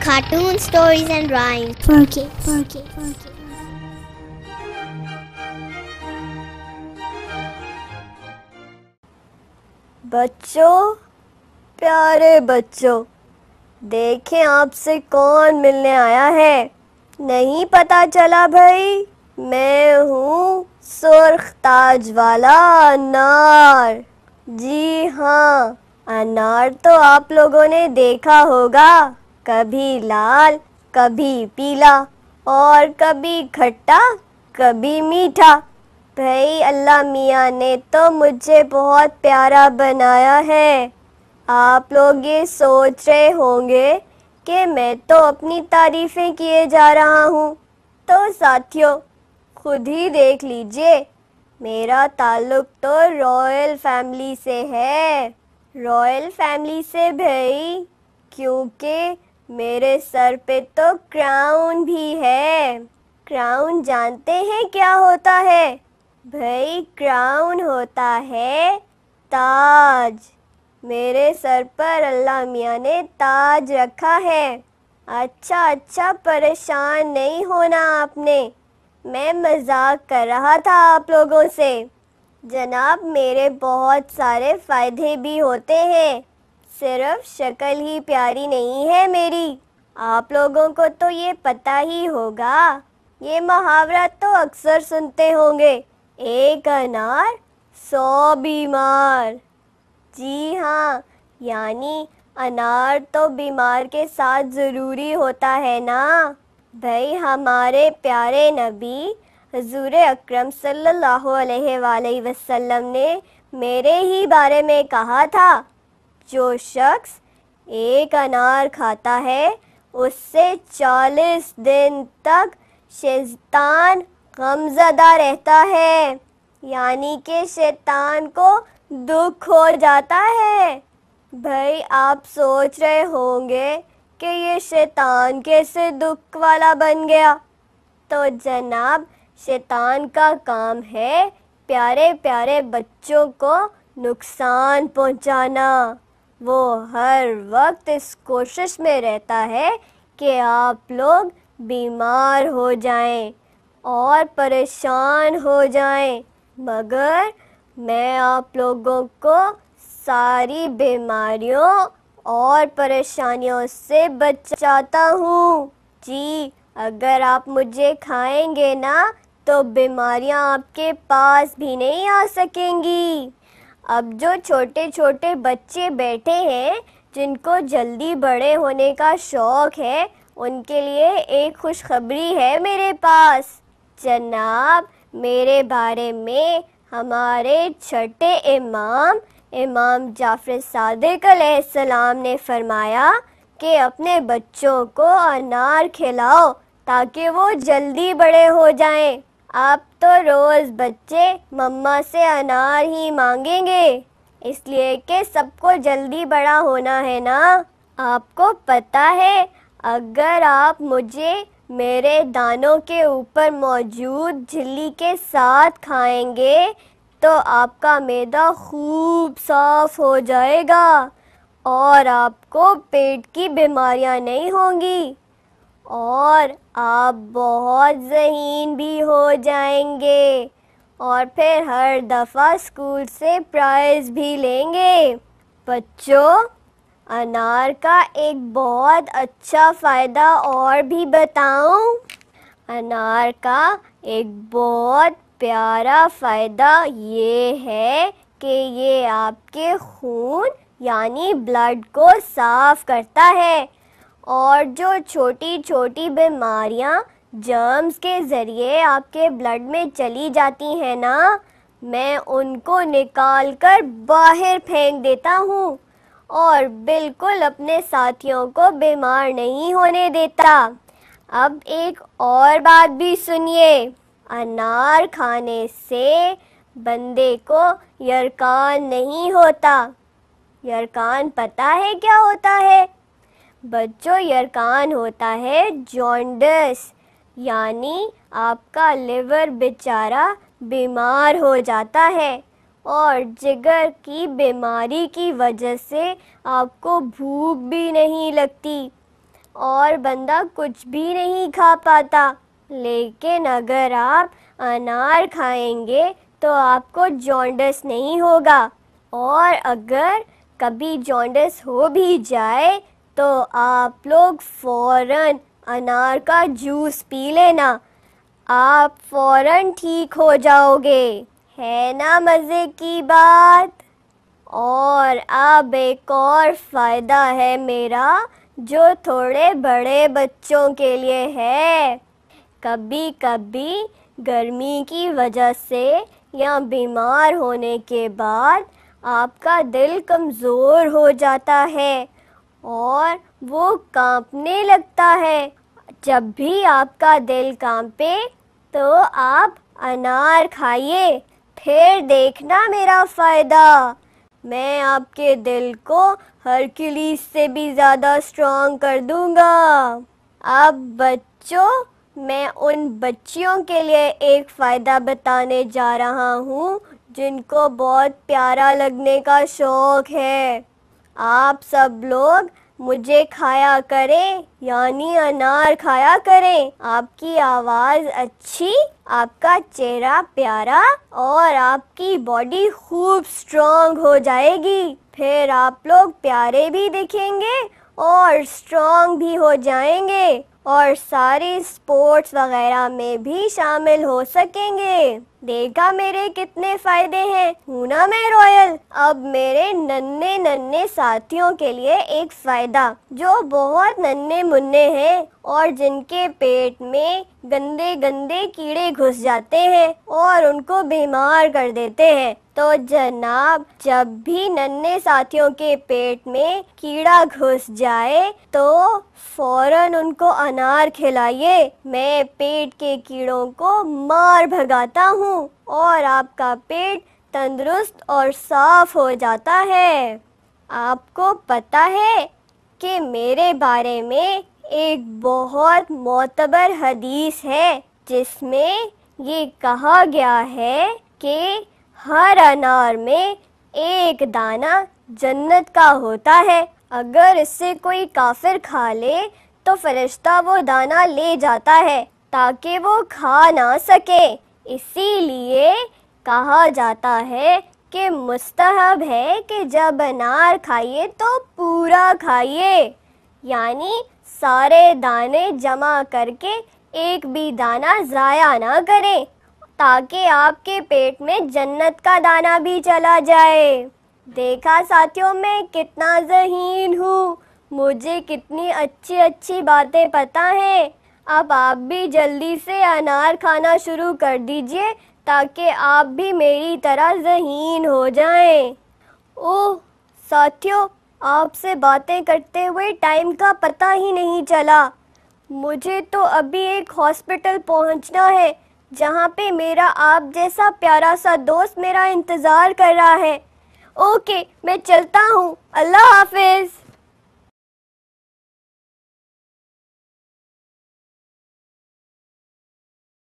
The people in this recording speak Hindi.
Cartoon stories and rhymes for kids. For kids. For kids. बच्चों प्यारे बच्चों देखें आपसे कौन मिलने आया है नहीं पता चला भाई मैं हूँ सुर्ख ताज वाला अनार जी हाँ अनार तो आप लोगों ने देखा होगा कभी लाल कभी पीला और कभी खट्टा कभी मीठा भाई अल्लाह मियाँ ने तो मुझे बहुत प्यारा बनाया है आप लोग ये सोच रहे होंगे कि मैं तो अपनी तारीफ़ें किए जा रहा हूँ तो साथियों खुद ही देख लीजिए मेरा ताल्लुक तो रॉयल फैमिली से है रॉयल फैमिली से भाई क्योंकि मेरे सर पे तो क्राउन भी है क्राउन जानते हैं क्या होता है भाई क्राउन होता है ताज मेरे सर पर अल्लाह मियाँ ने ताज रखा है अच्छा अच्छा परेशान नहीं होना आपने मैं मजाक कर रहा था आप लोगों से जनाब मेरे बहुत सारे फ़ायदे भी होते हैं सिर्फ शक्ल ही प्यारी नहीं है मेरी आप लोगों को तो ये पता ही होगा ये मुहावरा तो अक्सर सुनते होंगे एक अनार सौ बीमार जी हाँ यानी अनार तो बीमार के साथ ज़रूरी होता है ना भाई हमारे प्यारे नबी हजूर अक्रम सल्लल्लाहु वसल्लम ने मेरे ही बारे में कहा था जो शख्स एक अनार खाता है उससे चालीस दिन तक शैतान गमजदा रहता है यानी कि शैतान को दुख हो जाता है भाई आप सोच रहे होंगे कि ये शैतान कैसे दुख वाला बन गया तो जनाब शैतान का काम है प्यारे प्यारे बच्चों को नुकसान पहुंचाना वो हर वक्त इस कोशिश में रहता है कि आप लोग बीमार हो जाएं और परेशान हो जाएं मगर मैं आप लोगों को सारी बीमारियों और परेशानियों से बचाता हूँ जी अगर आप मुझे खाएंगे ना तो बीमारियाँ आपके पास भी नहीं आ सकेंगी अब जो छोटे छोटे बच्चे बैठे हैं जिनको जल्दी बड़े होने का शौक़ है उनके लिए एक खुशखबरी है मेरे पास जनाब मेरे बारे में हमारे छठे इमाम इमाम जाफर सादिक ने फरमाया कि अपने बच्चों को अनार खिलाओ ताकि वो जल्दी बड़े हो जाएं। आप तो रोज़ बच्चे मम्मा से अनार ही मांगेंगे इसलिए कि सबको जल्दी बड़ा होना है ना आपको पता है अगर आप मुझे मेरे दानों के ऊपर मौजूद झिल्ली के साथ खाएंगे तो आपका मैदा खूब साफ हो जाएगा और आपको पेट की बीमारियां नहीं होंगी और आप बहुत जहीन भी हो जाएंगे और फिर हर दफ़ा स्कूल से प्राइज़ भी लेंगे बच्चों अनार का एक बहुत अच्छा फ़ायदा और भी बताऊं? अनार का एक बहुत प्यारा फ़ायदा ये है कि ये आपके खून यानी ब्लड को साफ करता है और जो छोटी छोटी बीमारियाँ जर्म्स के ज़रिए आपके ब्लड में चली जाती हैं ना मैं उनको निकाल कर बाहर फेंक देता हूँ और बिल्कुल अपने साथियों को बीमार नहीं होने देता अब एक और बात भी सुनिए अनार खाने से बंदे को यरकान नहीं होता यरकान पता है क्या होता है बच्चों यरकान होता है जॉन्डस यानी आपका लिवर बेचारा बीमार हो जाता है और जिगर की बीमारी की वजह से आपको भूख भी नहीं लगती और बंदा कुछ भी नहीं खा पाता लेकिन अगर आप अनार खाएंगे तो आपको जॉन्डस नहीं होगा और अगर कभी जॉन्डस हो भी जाए तो आप लोग फौरन अनार का जूस पी लेना आप फौरन ठीक हो जाओगे है ना मज़े की बात और अब एक और फ़ायदा है मेरा जो थोड़े बड़े बच्चों के लिए है कभी कभी गर्मी की वजह से या बीमार होने के बाद आपका दिल कमज़ोर हो जाता है और वो कांपने लगता है जब भी आपका दिल कांपे तो आप अनार खाइए फिर देखना मेरा फ़ायदा मैं आपके दिल को किली से भी ज़्यादा स्ट्रॉन्ग कर दूँगा अब बच्चों मैं उन बच्चियों के लिए एक फ़ायदा बताने जा रहा हूँ जिनको बहुत प्यारा लगने का शौक़ है आप सब लोग मुझे खाया करें यानी अनार खाया करें आपकी आवाज़ अच्छी आपका चेहरा प्यारा और आपकी बॉडी खूब स्ट्रॉन्ग हो जाएगी फिर आप लोग प्यारे भी दिखेंगे और स्ट्रॉन्ग भी हो जाएंगे और सारे स्पोर्ट्स वगैरह में भी शामिल हो सकेंगे देखा मेरे कितने फायदे हैं हूँ ना मैं रॉयल अब मेरे नन्हे नन्हे साथियों के लिए एक फायदा जो बहुत नन्हे मुन्ने हैं और जिनके पेट में गंदे गंदे कीड़े घुस जाते हैं और उनको बीमार कर देते हैं तो जनाब जब भी नन्हे साथियों के पेट में कीड़ा घुस जाए तो फौरन उनको अनार खिलाइए मैं पेट के कीड़ों को मार भगाता हूँ और आपका पेट तंदुरुस्त और साफ हो जाता है आपको पता है कि मेरे बारे में एक बहुत मोतबर हदीस है जिसमें ये कहा गया है कि हर अनार में एक दाना जन्नत का होता है अगर इससे कोई काफिर खा ले तो फरिश्ता वो दाना ले जाता है ताकि वो खा ना सके इसीलिए कहा जाता है कि मुस्तहब है कि जब अनार खाइए तो पूरा खाइए यानी सारे दाने जमा करके एक भी दाना ज़ाया ना करें ताकि आपके पेट में जन्नत का दाना भी चला जाए देखा साथियों मैं कितना जहीन हूँ मुझे कितनी अच्छी अच्छी बातें पता हैं अब आप भी जल्दी से अनार खाना शुरू कर दीजिए ताकि आप भी मेरी तरह जहीन हो जाएं। ओह साथियों आपसे बातें करते हुए टाइम का पता ही नहीं चला मुझे तो अभी एक हॉस्पिटल पहुंचना है जहाँ पे मेरा आप जैसा प्यारा सा दोस्त मेरा इंतज़ार कर रहा है ओके मैं चलता हूँ अल्लाह हाफिज़